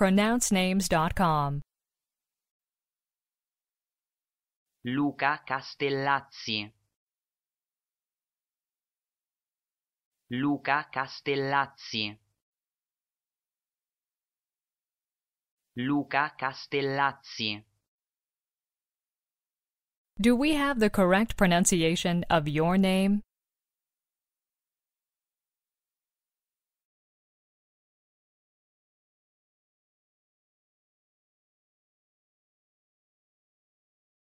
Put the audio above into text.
pronouncenames.com. Luca Castellazzi Luca Castellazzi Luca Castellazzi Do we have the correct pronunciation of your name?